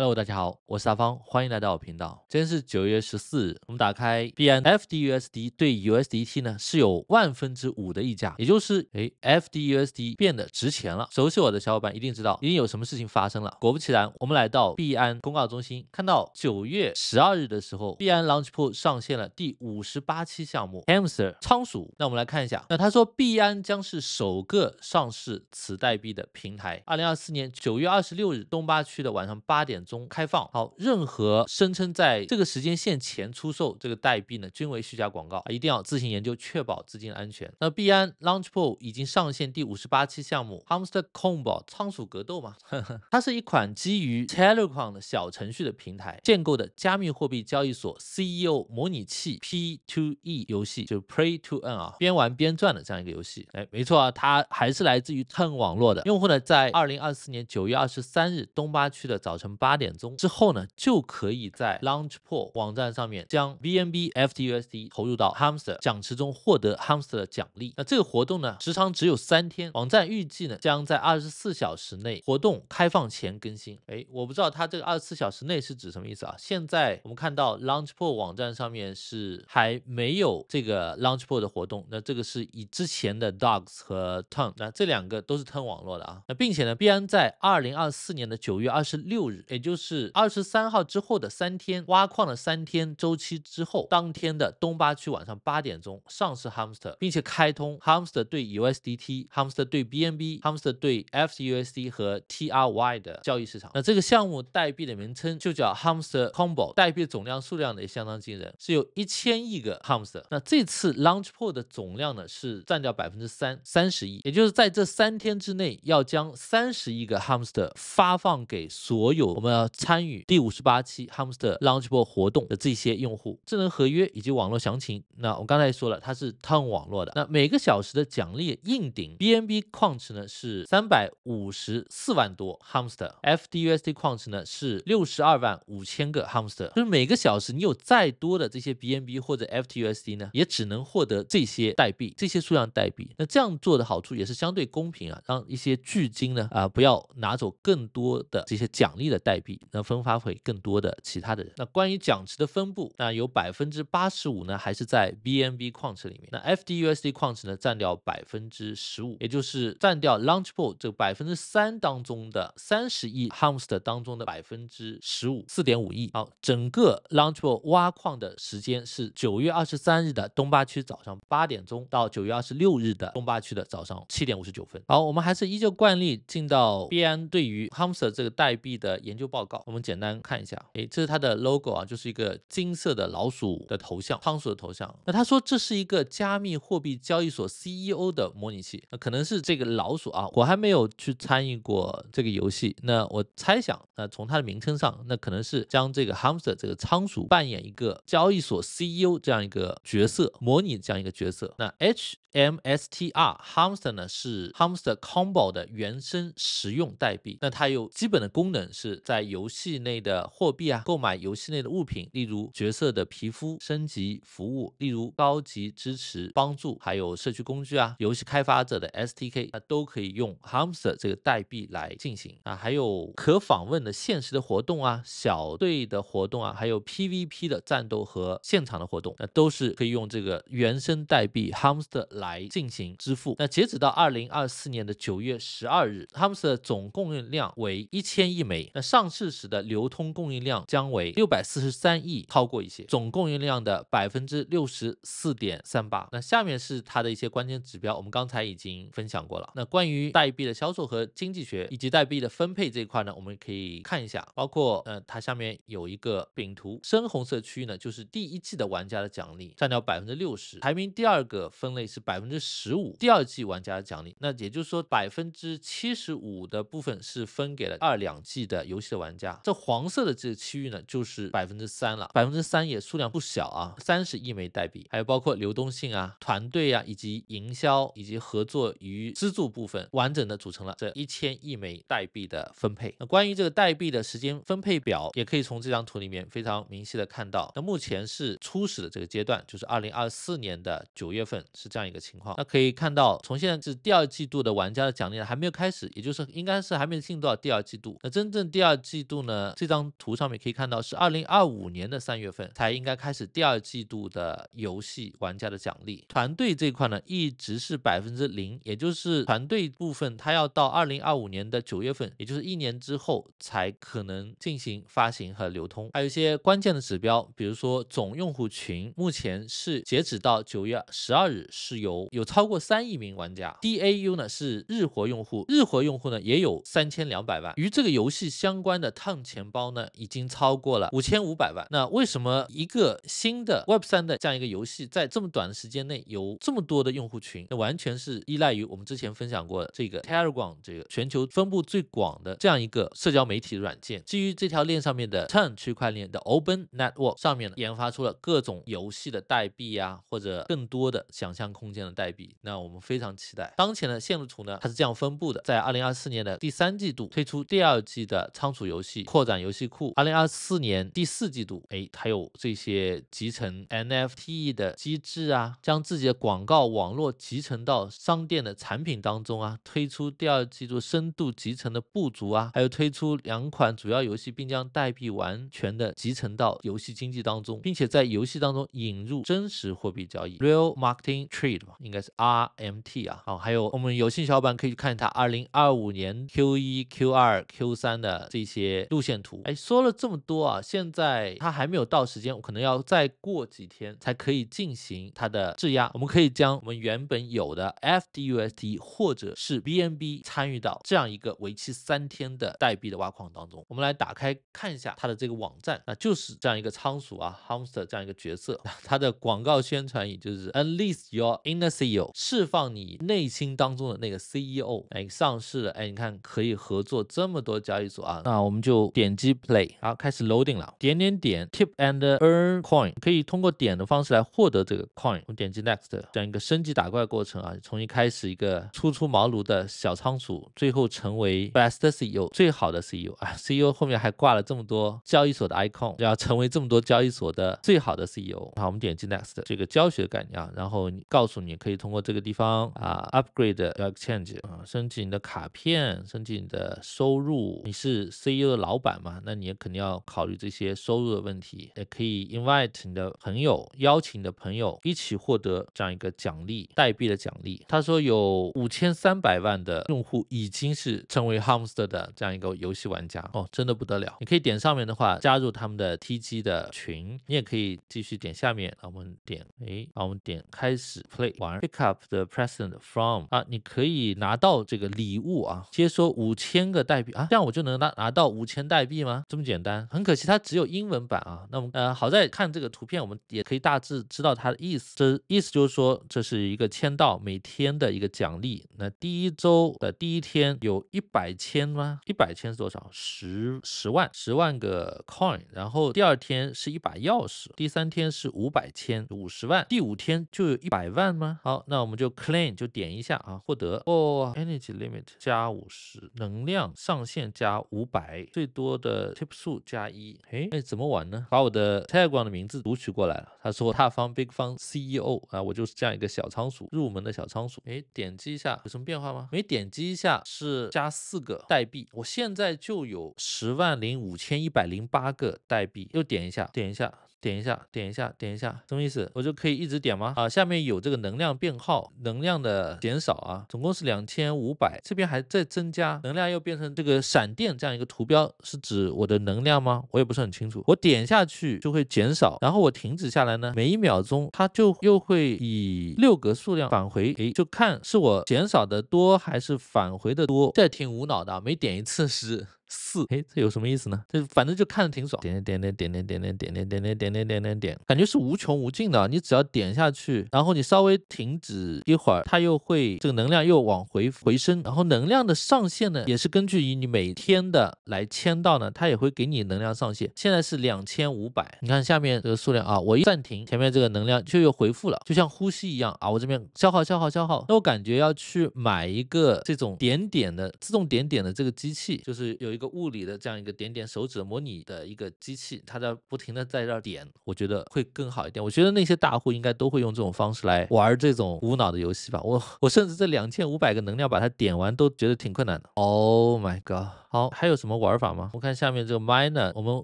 Hello，大家好，我是阿方，欢迎来到我频道。今天是九月十四日，我们打开币安 FDUSD 对 USDT 呢是有万分之五的溢价，也就是哎 FDUSD 变得值钱了。熟悉我的小伙伴一定知道，一定有什么事情发生了。果不其然，我们来到币安公告中心，看到九月十二日的时候，币安 Launchpool 上线了第五十八期项目 Hamster 仓鼠。那我们来看一下，那他说币安将是首个上市此代币的平台。二零二四年九月二十六日东八区的晚上八点。中开放好，任何声称在这个时间线前出售这个代币呢，均为虚假广告一定要自行研究，确保资金安全。那币安 Launchpool 已经上线第五十八期项目 Hamster c o m b o 仓鼠格斗）嘛？它是一款基于 Telegram 小程序的平台建构的加密货币交易所 CEO 模拟器 P2E 游戏，就是 Play to Earn 啊，边玩边赚的这样一个游戏。哎，没错啊，它还是来自于 Tern 网络的用户呢。在二零二四年九月二十三日东八区的早晨八。点钟之后呢，就可以在 Launchpool 网站上面将 b n b f t u s d 投入到 Hamster 奖池中，获得 Hamster 的奖励。那这个活动呢，时长只有三天。网站预计呢，将在二十四小时内活动开放前更新。哎，我不知道它这个二十四小时内是指什么意思啊？现在我们看到 Launchpool 网站上面是还没有这个 Launchpool 的活动。那这个是以之前的 Dogs 和 Ton，那这两个都是 Ton 网络的啊。那并且呢，必然在二零二四年的九月二十六日。也就是二十三号之后的三天，挖矿了三天周期之后，当天的东八区晚上八点钟上市 Hamster，并且开通 Hamster 对 USDT、Hamster 对 BNB、Hamster 对 FUSD 和 TRY 的交易市场。那这个项目代币的名称就叫 Hamster Combo，代币总量数量呢也相当惊人，是有一千亿个 Hamster。那这次 Launchpool 的总量呢是占掉百分之三，三十亿，也就是在这三天之内要将三十亿个 Hamster 发放给所有我们。要参与第五十八期 Hamster l a u n c h b a e 活动的这些用户，智能合约以及网络详情。那我刚才说了，它是 t o n 网络的。那每个小时的奖励硬顶 BNB 矿池呢是三百五十四万多 h a m s t e r f d u s d 矿池呢是六十二万五千个 Hamster。就是每个小时你有再多的这些 BNB 或者 FTUSD 呢，也只能获得这些代币，这些数量代币。那这样做的好处也是相对公平啊，让一些巨鲸呢啊不要拿走更多的这些奖励的代。那分发回更多的其他的人。那关于奖池的分布，那有百分之八十五呢，还是在 BNB 矿池里面？那 FDUSD 矿池呢，占掉百分之十五，也就是占掉 Launchpool 这百分之三当中的三十亿 h a m s t 当中的百分之十五，四点五亿。好，整个 Launchpool 挖矿的时间是九月二十三日的东八区早上八点钟到九月二十六日的东八区的早上七点五十九分。好，我们还是依旧惯例进到 b n 对于 h a m s t r 这个代币的研究。报告，我们简单看一下，哎，这是它的 logo 啊，就是一个金色的老鼠的头像，仓鼠的头像。那他说这是一个加密货币交易所 CEO 的模拟器，那可能是这个老鼠啊，我还没有去参与过这个游戏。那我猜想，那从它的名称上，那可能是将这个 hamster 这个仓鼠扮演一个交易所 CEO 这样一个角色，模拟这样一个角色。那 H。MSTR Hamster 呢是 Hamster Combo 的原生实用代币，那它有基本的功能是在游戏内的货币啊，购买游戏内的物品，例如角色的皮肤升级服务，例如高级支持帮助，还有社区工具啊，游戏开发者的 SDK 都可以用 Hamster 这个代币来进行啊，还有可访问的现实的活动啊，小队的活动啊，还有 PVP 的战斗和现场的活动，那都是可以用这个原生代币 Hamster。来进行支付。那截止到二零二四年的九月十二日，哈姆斯总供应量为一千亿枚。那上市时的流通供应量将为六百四十三亿，超过一些总供应量的百分之六十四点三八。那下面是它的一些关键指标，我们刚才已经分享过了。那关于代币的销售和经济学以及代币的分配这一块呢，我们可以看一下，包括呃它下面有一个饼图，深红色区域呢就是第一季的玩家的奖励占掉百分之六十，排名第二个分类是。百分之十五第二季玩家奖励，那也就是说百分之七十五的部分是分给了二两季的游戏的玩家。这黄色的这个区域呢，就是百分之三了，百分之三也数量不小啊，三十亿枚代币，还有包括流动性啊、团队啊以及营销以及合作与资助部分，完整的组成了这一千亿枚代币的分配。那关于这个代币的时间分配表，也可以从这张图里面非常明晰的看到。那目前是初始的这个阶段，就是二零二四年的九月份是这样一个。情况，那可以看到，从现在是第二季度的玩家的奖励还没有开始，也就是应该是还没有进入到第二季度。那真正第二季度呢，这张图上面可以看到是二零二五年的三月份才应该开始第二季度的游戏玩家的奖励。团队这块呢，一直是百分之零，也就是团队部分，它要到二零二五年的九月份，也就是一年之后才可能进行发行和流通。还有一些关键的指标，比如说总用户群，目前是截止到九月十二日是有。有有超过三亿名玩家，DAU 呢是日活用户，日活用户呢也有三千两百万，与这个游戏相关的烫钱包呢已经超过了五千五百万。那为什么一个新的 Web 三的这样一个游戏，在这么短的时间内有这么多的用户群？那完全是依赖于我们之前分享过的这个 Telegram 这个全球分布最广的这样一个社交媒体软件，基于这条链上面的 t u r n 区块链的 Open Network 上面呢，研发出了各种游戏的代币呀，或者更多的想象空间。的代币，那我们非常期待。当前的线路图呢，它是这样分布的：在二零二四年的第三季度推出第二季的仓储游戏、扩展游戏库；二零二四年第四季度，哎，还有这些集成 NFT 的机制啊，将自己的广告网络集成到商店的产品当中啊，推出第二季度深度集成的不足啊，还有推出两款主要游戏，并将代币完全的集成到游戏经济当中，并且在游戏当中引入真实货币交易 （Real Marketing Trade）。应该是 RMT 啊，哦，还有我们有兴趣小伙伴可以去看它2025年 Q1、Q2、Q3 的这些路线图。哎，说了这么多啊，现在它还没有到时间，我可能要再过几天才可以进行它的质押。我们可以将我们原本有的 FDUSD 或者是 BNB 参与到这样一个为期三天的代币的挖矿当中。我们来打开看一下它的这个网站，那就是这样一个仓鼠啊，Hamster 这样一个角色，它的广告宣传语就是 Unleash your in CEO 释放你内心当中的那个 CEO，哎，上市了，哎，你看可以合作这么多交易所啊，那我们就点击 Play，好，开始 Loading 了，点点点，Tip and Earn Coin，可以通过点的方式来获得这个 Coin，我们点击 Next，这样一个升级打怪过程啊，从一开始一个初出茅庐的小仓鼠，最后成为 Best CEO 最好的 CEO 啊，CEO 后面还挂了这么多交易所的 Icon，要成为这么多交易所的最好的 CEO，好，我们点击 Next 这个教学概念啊，然后告诉你。你可以通过这个地方啊，upgrade exchange 啊，升级你的卡片，升级你的收入。你是 CEO 的老板嘛？那你也肯定要考虑这些收入的问题。也可以 invite 你的朋友，邀请你的朋友一起获得这样一个奖励，代币的奖励。他说有五千三百万的用户已经是成为 hamster 的这样一个游戏玩家哦，真的不得了。你可以点上面的话加入他们的 TG 的群，你也可以继续点下面，那我们点哎，那我们点开始 play。玩 Pick up the present from 啊，你可以拿到这个礼物啊，接收五千个代币啊，这样我就能拿拿到五千代币吗？这么简单？很可惜，它只有英文版啊。那我们呃，好在看这个图片，我们也可以大致知道它的意思。这意思就是说，这是一个签到每天的一个奖励。那第一周的第一天有一百签吗？一百签是多少？十十万，十万个 coin。然后第二天是一把钥匙，第三天是五百签，五十万，第五天就有一百万。吗？好，那我们就 c l a i m 就点一下啊，获得哦，energy limit 加五十能量上限加五百，最多的 t i p 数加一。哎那怎么玩呢？把我的 t 蔡爱广的名字读取过来了。他说他方 big 方 CEO 啊，我就是这样一个小仓鼠，入门的小仓鼠。哎，点击一下有什么变化吗？没点击一下是加四个代币，我现在就有十万零五千一百零八个代币。又点一下，点一下。点一下，点一下，点一下，什么意思？我就可以一直点吗？啊，下面有这个能量变号，能量的减少啊，总共是两千五百，这边还在增加，能量又变成这个闪电这样一个图标，是指我的能量吗？我也不是很清楚。我点下去就会减少，然后我停止下来呢，每一秒钟它就又会以六格数量返回。哎，就看是我减少的多还是返回的多。这挺无脑的，每点一次是。四，哎，这有什么意思呢？这反正就看着挺爽，点点点点点点点点点点点点点点点，感觉是无穷无尽的。你只要点下去，然后你稍微停止一会儿，它又会这个能量又往回回升。然后能量的上限呢，也是根据于你每天的来签到呢，它也会给你能量上限。现在是两千五百，你看下面这个数量啊，我一暂停，前面这个能量就又回复了，就像呼吸一样啊。我这边消耗消耗消耗，那我感觉要去买一个这种点点的自动点点的这个机器，就是有。一个物理的这样一个点点手指模拟的一个机器，它在不停的在这点，我觉得会更好一点。我觉得那些大户应该都会用这种方式来玩这种无脑的游戏吧。我我甚至这两千五百个能量把它点完都觉得挺困难的。Oh my god！好，还有什么玩法吗？我看下面这个 miner，我们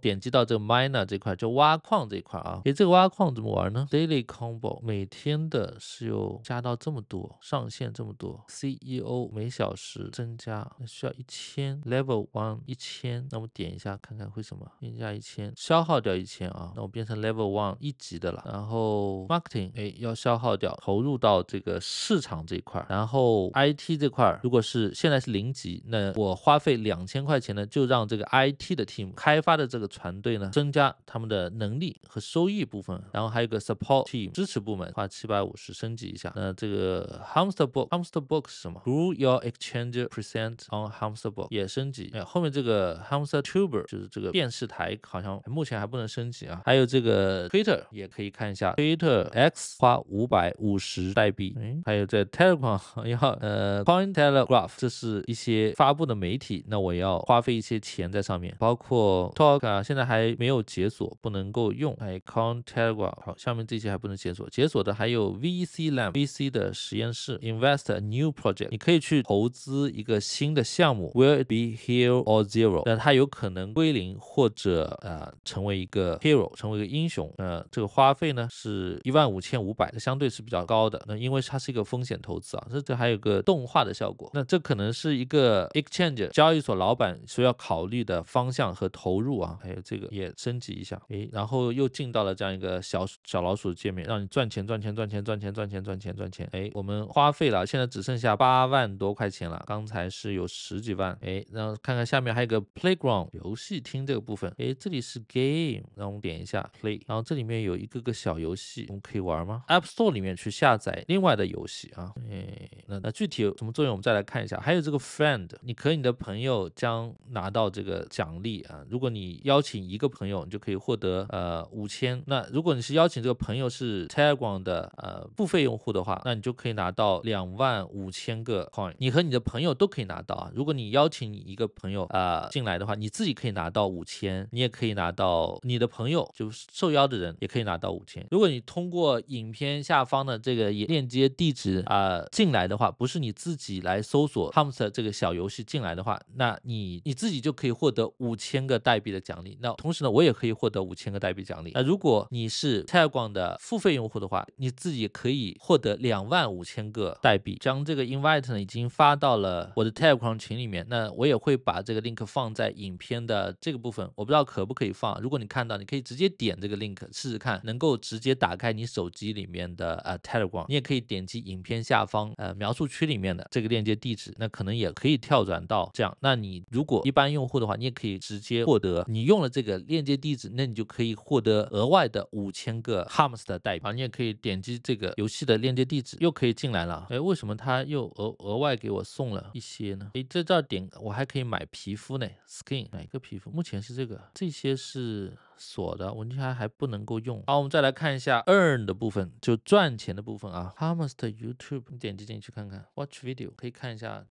点击到这个 miner 这块就挖矿这块啊。诶，这个挖矿怎么玩呢？Daily combo 每天的是有加到这么多，上限这么多。CEO 每小时增加需要一千 level one。一千，那我点一下看看会什么？均价一千，消耗掉一千啊。那我变成 level one 一级的了。然后 marketing，哎，要消耗掉，投入到这个市场这块儿。然后 IT 这块儿，如果是现在是零级，那我花费两千块钱呢，就让这个 IT 的 team 开发的这个团队呢，增加他们的能力和收益部分。然后还有个 support team 支持部门，花七百五十升级一下。那这个 hamster book hamster book 是什么？Grow your exchange percent on hamster book 也升级。哎，后面。这个 Hamster Tube r 就是这个电视台，好像目前还不能升级啊。还有这个 Twitter 也可以看一下，Twitter X 花五百五十代币。还有在 t e l e g r a m 要呃，Coin Telegraph 这是一些发布的媒体，那我要花费一些钱在上面。包括 Talk 啊，现在还没有解锁，不能够用。Coin Telegraph 好，下面这些还不能解锁。解锁的还有 VC Lab VC 的实验室，Invest a New Project，你可以去投资一个新的项目。Will it be here or Zero，那它有可能归零或者呃成为一个 Hero，成为一个英雄。呃，这个花费呢是一万五千五百的，相对是比较高的。那因为它是一个风险投资啊，这这还有个动画的效果。那这可能是一个 Exchange 交易所老板所要考虑的方向和投入啊，还有这个也升级一下。哎，然后又进到了这样一个小小老鼠界面，让你赚钱赚钱赚钱赚钱赚钱赚钱赚钱。哎，我们花费了，现在只剩下八万多块钱了，刚才是有十几万。哎，然后看看下面。还有个 playground 游戏厅这个部分，诶，这里是 game，让我们点一下 play，然后这里面有一个个小游戏，我们可以玩吗？App Store 里面去下载另外的游戏啊，诶，那那具体有什么作用，我们再来看一下。还有这个 friend，你和你的朋友将拿到这个奖励啊。如果你邀请一个朋友，你就可以获得呃五千。那如果你是邀请这个朋友是 Telegram 的呃付费用户的话，那你就可以拿到两万五千个 coin，你和你的朋友都可以拿到啊。如果你邀请一个朋友，呃，进来的话，你自己可以拿到五千，你也可以拿到你的朋友，就是受邀的人也可以拿到五千。如果你通过影片下方的这个链接地址啊进来的话，不是你自己来搜索 h u m s t e r 这个小游戏进来的话，那你你自己就可以获得五千个代币的奖励。那同时呢，我也可以获得五千个代币奖励。那如果你是 t e l c o m 的付费用户的话，你自己可以获得两万五千个代币。将这个 invite 呢已经发到了我的 t e l c o m 群里面，那我也会把这个。link 放在影片的这个部分，我不知道可不可以放。如果你看到，你可以直接点这个 link 试试看，能够直接打开你手机里面的呃 Telegram。你也可以点击影片下方呃描述区里面的这个链接地址，那可能也可以跳转到这样。那你如果一般用户的话，你也可以直接获得，你用了这个链接地址，那你就可以获得额外的五千个 h a m s 的待遇。代币。你也可以点击这个游戏的链接地址，又可以进来了。哎，为什么他又额额外给我送了一些呢？哎，这点我还可以买皮。皮肤呢？Skin 哪个皮肤？目前是这个，这些是锁的，目前还不能够用。好，我们再来看一下 Earn 的部分，就赚钱的部分啊。h a r m e s t YouTube，你点击进去看看，Watch Video 可以看一下。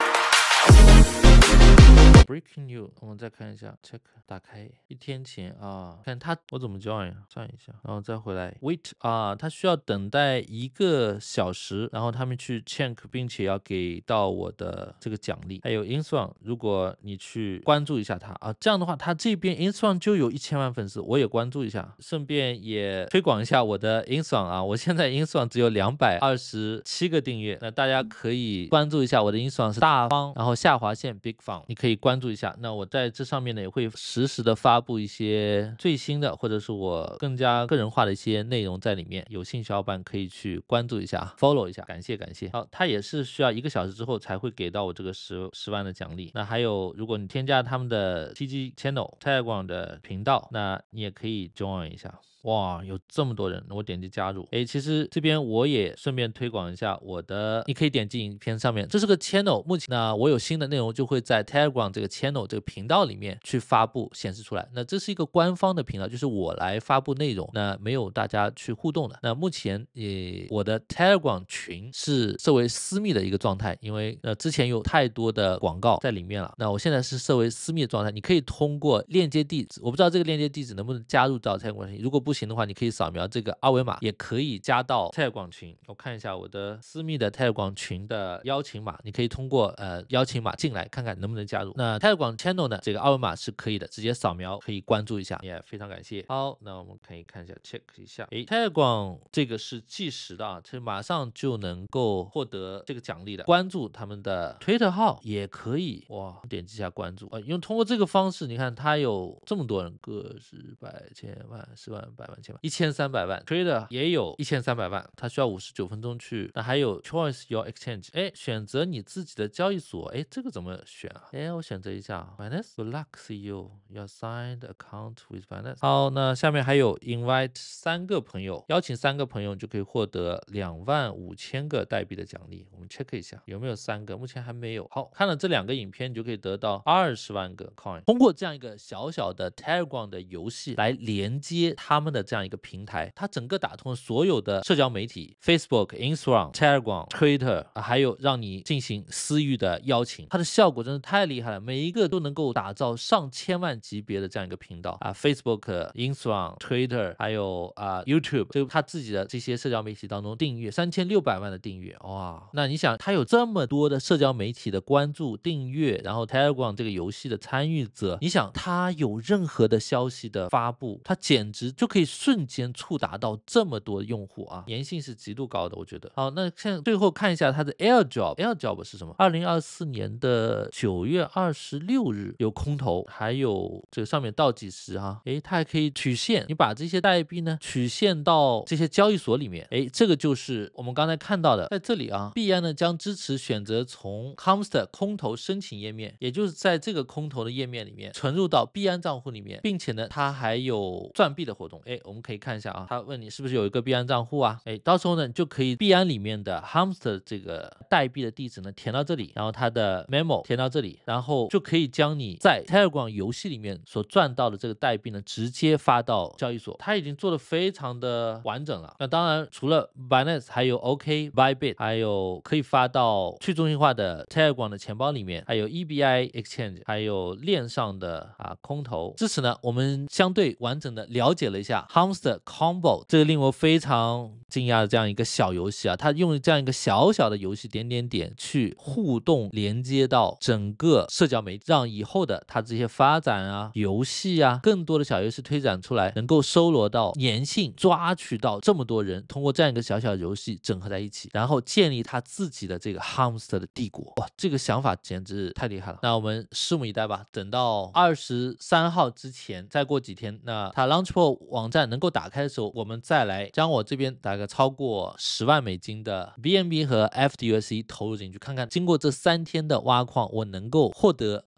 Breaking n e w 我们再看一下，check，打开，一天前啊，看他我怎么 join，算一下，然后再回来，wait 啊，他需要等待一个小时，然后他们去 check，并且要给到我的这个奖励，还有 insung，如果你去关注一下他啊，这样的话，他这边 insung 就有一千万粉丝，我也关注一下，顺便也推广一下我的 insung 啊，我现在 insung 只有两百二十七个订阅，那大家可以关注一下我的 insung 是大方，然后下划线 big fun，你可以关。注一下，那我在这上面呢也会实时的发布一些最新的或者是我更加个人化的一些内容在里面，有兴趣小伙伴可以去关注一下，follow 一下，感谢感谢。好，他也是需要一个小时之后才会给到我这个十十万的奖励。那还有，如果你添加他们的 TG channel 泰广的频道，那你也可以 join 一下。哇，有这么多人，我点击加入。哎，其实这边我也顺便推广一下我的，你可以点击影片上面，这是个 channel。目前呢，我有新的内容就会在 Telegram 这个 channel 这个频道里面去发布显示出来。那这是一个官方的频道，就是我来发布内容，那没有大家去互动的。那目前呃我的 Telegram 群是设为私密的一个状态，因为呃之前有太多的广告在里面了。那我现在是设为私密状态，你可以通过链接地址，我不知道这个链接地址能不能加入到 Telegram 群，如果不。不行的话，你可以扫描这个二维码，也可以加到泰广群。我看一下我的私密的泰广群的邀请码，你可以通过呃邀请码进来，看看能不能加入。那泰广 channel 呢？这个二维码是可以的，直接扫描可以关注一下，也非常感谢。好，那我们可以看一下 check 一下。哎，泰广这个是计时的啊，这马上就能够获得这个奖励的。关注他们的推特号也可以哇，点击一下关注啊，因为通过这个方式，你看他有这么多人，个十百千万十万。百万千万，一千三百万 c r e a t e r 也有一千三百万，它需要五十九分钟去。那还有 Choice Your Exchange，哎，选择你自己的交易所，哎，这个怎么选啊？哎，我选择一下。Finance relax you your signed account with finance。好，那下面还有 Invite 三个朋友，邀请三个朋友就可以获得两万五千个代币的奖励。我们 check 一下有没有三个，目前还没有。好，看了这两个影片你就可以得到二十万个 coin。通过这样一个小小的 Telegram 的游戏来连接他们。的这样一个平台，它整个打通所有的社交媒体，Facebook、Instagram、Telegram、Twitter，还有让你进行私域的邀请，它的效果真的太厉害了，每一个都能够打造上千万级别的这样一个频道啊。Facebook、Instagram、Twitter，还有啊 YouTube，就他自己的这些社交媒体当中订阅三千六百万的订阅哇。那你想，他有这么多的社交媒体的关注订阅，然后 Telegram 这个游戏的参与者，你想他有任何的消息的发布，他简直就可以。会瞬间触达到这么多用户啊，粘性是极度高的，我觉得。好，那现在最后看一下它的 Air Drop，Air Drop 是什么？二零二四年的九月二十六日有空投，还有这个上面倒计时哈。哎，它还可以取现，你把这些代币呢取现到这些交易所里面。哎，这个就是我们刚才看到的，在这里啊，币安呢将支持选择从 Comster 空投申请页面，也就是在这个空投的页面里面存入到币安账户里面，并且呢，它还有赚币的活动。哎，我们可以看一下啊，他问你是不是有一个币安账户啊？哎，到时候呢就可以币安里面的 Hamster 这个代币的地址呢填到这里，然后它的 Memo 填到这里，然后就可以将你在 Telegram 游戏里面所赚到的这个代币呢直接发到交易所。他已经做的非常的完整了。那当然，除了 Binance，还有 OK b y b 还有可以发到去中心化的 Telegram 的钱包里面，还有 EBI Exchange，还有链上的啊空投。至此呢，我们相对完整的了解了一下。Hamster Combo，这个令我非常惊讶的这样一个小游戏啊，它用这样一个小小的游戏点点点去互动连接到整个社交媒体，让以后的它这些发展啊、游戏啊、更多的小游戏推展出来，能够收罗到粘性、抓取到这么多人，通过这样一个小小游戏整合在一起，然后建立他自己的这个 Hamster 的帝国。哇，这个想法简直太厉害了！那我们拭目以待吧。等到二十三号之前，再过几天，那它 Launchpad 网。站能够打开的时候，我们再来将我这边打个超过十万美金的 BNB 和 f d u s c 投入进去，看看经过这三天的挖矿，我能够获得。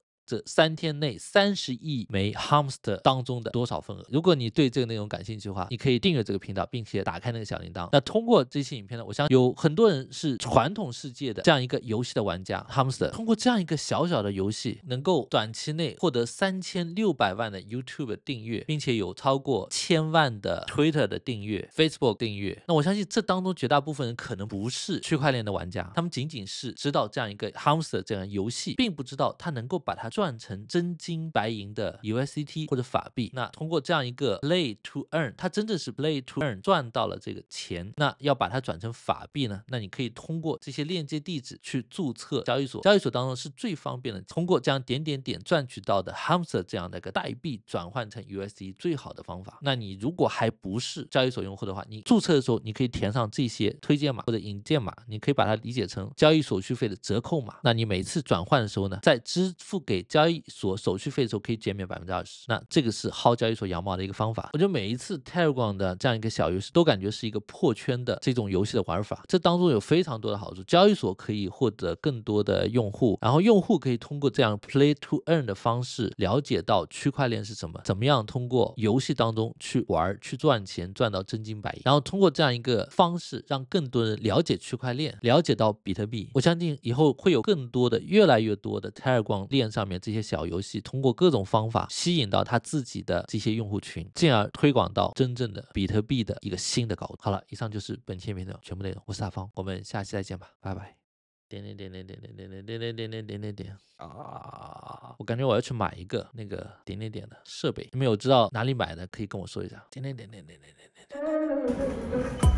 三天内三十亿枚 Hamster 当中的多少份额？如果你对这个内容感兴趣的话，你可以订阅这个频道，并且打开那个小铃铛。那通过这些影片呢，我相信有很多人是传统世界的这样一个游戏的玩家 Hamster。通过这样一个小小的游戏，能够短期内获得三千六百万的 YouTube 订阅，并且有超过千万的 Twitter 的订阅、Facebook 订阅。那我相信这当中绝大部分人可能不是区块链的玩家，他们仅仅是知道这样一个 Hamster 这样游戏，并不知道他能够把它赚。换成真金白银的 USDT 或者法币，那通过这样一个 Play to Earn，它真的是 Play to Earn 赚到了这个钱。那要把它转成法币呢？那你可以通过这些链接地址去注册交易所，交易所当中是最方便的。通过这样点点点赚取到的 h a m s t e r 这样的一个代币转换成 USDT 最好的方法。那你如果还不是交易所用户的话，你注册的时候你可以填上这些推荐码或者引荐码，你可以把它理解成交易手续费的折扣码。那你每次转换的时候呢，在支付给交易所手续费的时候可以减免百分之二十，那这个是薅交易所羊毛的一个方法。我觉得每一次 Telegram 的这样一个小游戏，都感觉是一个破圈的这种游戏的玩法。这当中有非常多的好处，交易所可以获得更多的用户，然后用户可以通过这样 play to earn 的方式，了解到区块链是什么，怎么样通过游戏当中去玩去赚钱，赚到真金白银。然后通过这样一个方式，让更多人了解区块链，了解到比特币。我相信以后会有更多的越来越多的 Telegram 链上面。这些小游戏通过各种方法吸引到他自己的这些用户群，进而推广到真正的比特币的一个新的高度。好了，以上就是本节频的全部内容。我是阿方，我们下期再见吧，拜拜。点点点点点点点点点点点点点啊！我感觉我要去买一个那个点点点的设备。你们有知道哪里买的？可以跟我说一下。点点点点点点点点。